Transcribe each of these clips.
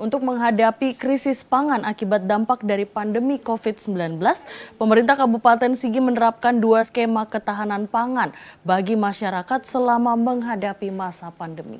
Untuk menghadapi krisis pangan akibat dampak dari pandemi COVID-19, pemerintah Kabupaten Sigi menerapkan dua skema ketahanan pangan bagi masyarakat selama menghadapi masa pandemi.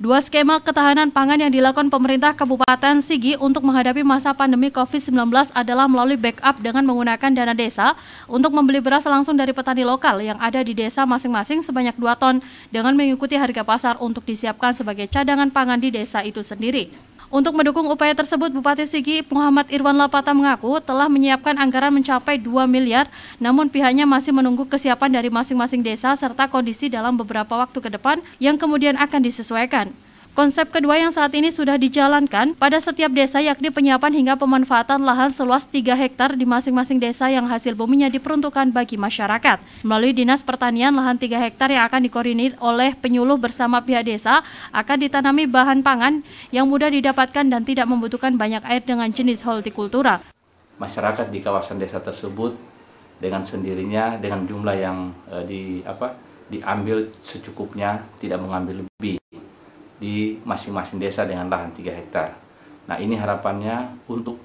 Dua skema ketahanan pangan yang dilakukan pemerintah Kabupaten Sigi untuk menghadapi masa pandemi COVID-19 adalah melalui backup dengan menggunakan dana desa untuk membeli beras langsung dari petani lokal yang ada di desa masing-masing sebanyak 2 ton dengan mengikuti harga pasar untuk disiapkan sebagai cadangan pangan di desa itu sendiri. Untuk mendukung upaya tersebut, Bupati Sigi Muhammad Irwan Lapata mengaku telah menyiapkan anggaran mencapai 2 miliar, namun pihaknya masih menunggu kesiapan dari masing-masing desa serta kondisi dalam beberapa waktu ke depan yang kemudian akan disesuaikan. Konsep kedua yang saat ini sudah dijalankan pada setiap desa yakni penyiapan hingga pemanfaatan lahan seluas 3 hektar di masing-masing desa yang hasil buminya diperuntukkan bagi masyarakat. Melalui Dinas Pertanian, lahan 3 hektar yang akan dikoordinir oleh penyuluh bersama pihak desa akan ditanami bahan pangan yang mudah didapatkan dan tidak membutuhkan banyak air dengan jenis hortikultura. Masyarakat di kawasan desa tersebut dengan sendirinya dengan jumlah yang eh, di apa diambil secukupnya, tidak mengambil lebih di masing-masing desa dengan lahan 3 hektar. Nah ini harapannya untuk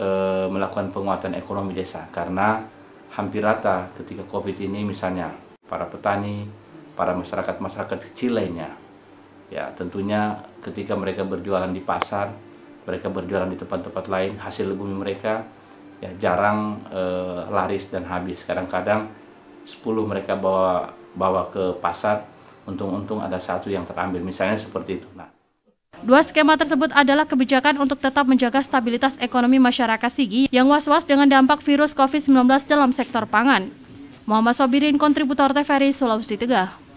e, melakukan penguatan ekonomi desa karena hampir rata ketika COVID ini misalnya para petani, para masyarakat-masyarakat kecil lainnya. Ya tentunya ketika mereka berjualan di pasar, mereka berjualan di tempat-tempat lain, hasil bumi mereka ya jarang e, laris dan habis. Kadang-kadang 10 mereka bawa bawa ke pasar untung-untung ada satu yang terambil misalnya seperti itu nah Dua skema tersebut adalah kebijakan untuk tetap menjaga stabilitas ekonomi masyarakat Sigi yang was-was dengan dampak virus COVID-19 dalam sektor pangan. Muhammad Sobirin, kontributor TVRI Sulawesi Tengah.